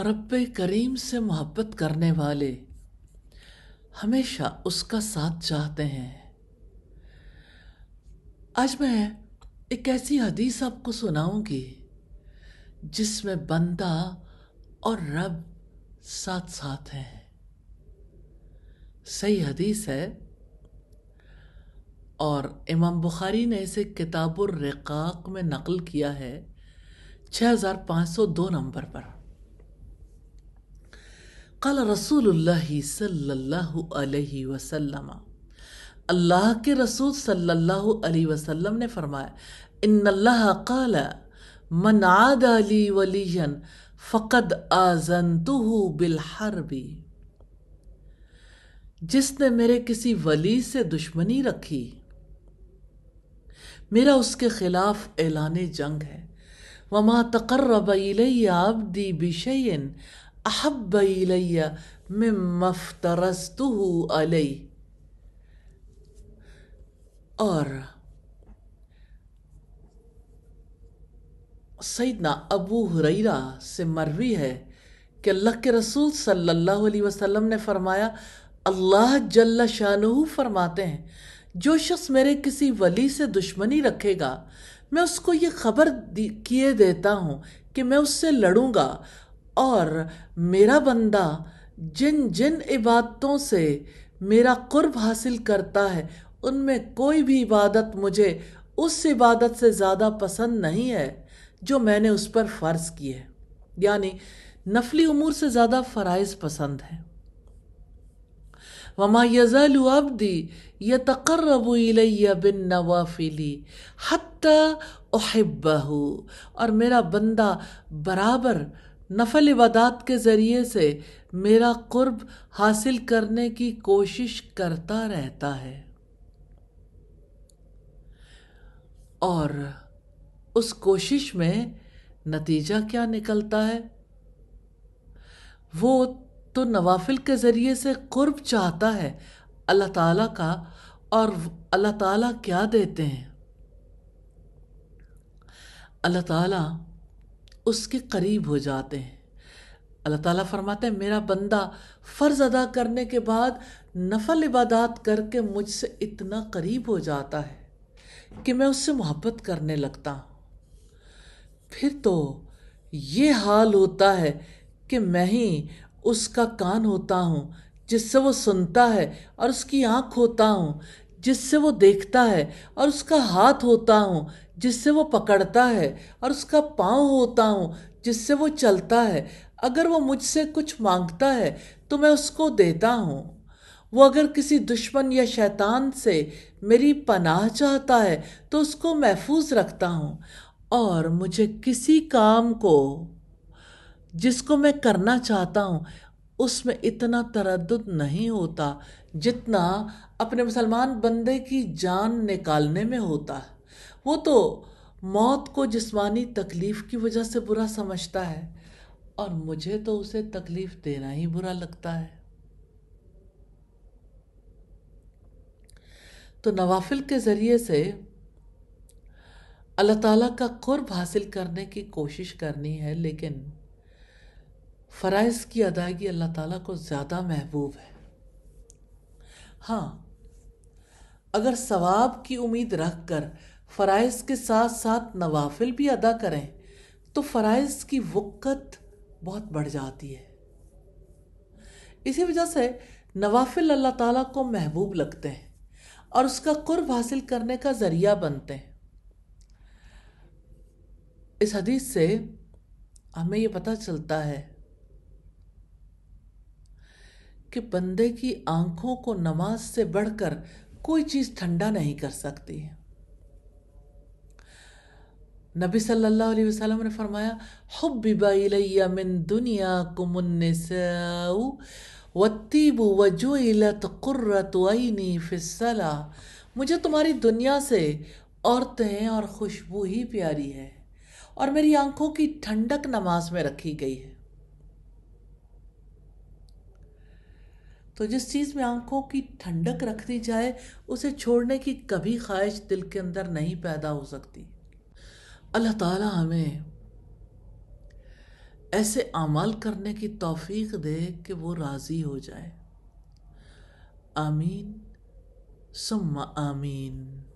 रब करीम से मोहब्बत करने वाले हमेशा उसका साथ चाहते हैं आज मैं एक ऐसी हदीस आपको सुनाऊंगी जिसमें बंदा और रब साथ साथ हैं सही हदीस है और इमाम बुखारी ने इसे किताबुर रकाक में नकल किया है 6502 नंबर पर कल रसूल सल्लल्लाहु अलैहि वसल्लम अल्लाह के रसूल सल्लल्लाहु अलैहि वसल्लम ने फरमाया इन अल्लाह कल मन आद अली वलीजन फ़कद आजनतु बिलहरबी जिसने मेरे किसी वली से दुश्मनी रखी मेरा उसके खिलाफ ऐलान जंग है वमा तकर्रब आबदी बिशैन और सैदना अबू हुरैरा से मरवी है कि अल्लाह के रसूल सल्लल्लाहु अलैहि वसल्लम ने फरमाया अल्लाह जल्ला शाहू फरमाते हैं जो शख्स मेरे किसी वली से दुश्मनी रखेगा मैं उसको ये खबर किए देता हूँ कि मैं उससे लड़ूंगा और मेरा बंदा जिन जिन इबादतों से मेरा कुर्ब हासिल करता है उनमें कोई भी इबादत मुझे उस इबादत से ज़्यादा पसंद नहीं है जो मैंने उस पर फ़र्ज़ की है यानी नफली उमूर से ज़्यादा फ़रज़ पसंद है वमा यज़ल यह य तकर्रबुलैया बिन नवाफिली हत्ता ओहब्बहू और मेरा बंदा बराबर नफल इबादत के ज़रिए से मेरा कुर्ब हासिल करने की कोशिश करता रहता है और उस कोशिश में नतीजा क्या निकलता है वो तो नवाफिल के ज़रिए से कुर्ब चाहता है अल्लाह ताला का और अल्लाह ताला क्या देते हैं अल्लाह ताला उसके करीब हो जाते हैं अल्लाह ताला फरमाते हैं मेरा बंदा फ़र्ज़ अदा करने के बाद नफल इबादत करके मुझसे इतना करीब हो जाता है कि मैं उससे मोहब्बत करने लगता हूँ फिर तो ये हाल होता है कि मैं ही उसका कान होता हूँ जिससे वो सुनता है और उसकी आँख होता हूँ जिससे वो देखता है और उसका हाथ होता हूँ जिससे वो पकड़ता है और उसका पाँव होता हूँ जिससे वो चलता है अगर वो मुझसे कुछ मांगता है तो मैं उसको देता हूँ वो अगर किसी दुश्मन या शैतान से मेरी पनाह चाहता है तो उसको महफूज रखता हूँ और मुझे किसी काम को जिसको मैं करना चाहता हूँ उसमें इतना तरद नहीं होता जितना अपने मुसलमान बंदे की जान निकालने में होता है वो तो मौत को जिस्मानी तकलीफ़ की वजह से बुरा समझता है और मुझे तो उसे तकलीफ़ देना ही बुरा लगता है तो नवाफिल के ज़रिए से अल्लाह ताला का कुर्ब हासिल करने की कोशिश करनी है लेकिन फ़राइज की अदायगी अल्लाह ताला को ज़्यादा महबूब है हाँ अगर सवाब की उम्मीद रख कर फ़राइज के साथ साथ नवाफिल भी अदा करें तो फ़राइज की वक़्त बहुत बढ़ जाती है इसी वजह से नवाफिल अल्लाह ताला को महबूब लगते हैं और उसका कुर्ब हासिल करने का ज़रिया बनते हैं इस हदीस से हमें ये पता चलता है कि बंदे की आंखों को नमाज से बढ़कर कोई चीज़ ठंडा नहीं कर सकती है नबी सल्लल्लाहु अलैहि वसल्लम ने फरमाया इलैया मिन दुनिया कुमुन्निसाउ वत्तीब वजुइलत कुर्रत आइनी फिस्सला मुझे तुम्हारी दुनिया से औरतें और खुशबू ही प्यारी है और मेरी आंखों की ठंडक नमाज में रखी गई है तो जिस चीज़ में आंखों की ठंडक रख दी जाए उसे छोड़ने की कभी ख्वाहिश दिल के अंदर नहीं पैदा हो सकती अल्लाह ताला हमें ऐसे अमल करने की तौफीक दे कि वो राज़ी हो जाए आमीन सुम्मा आमीन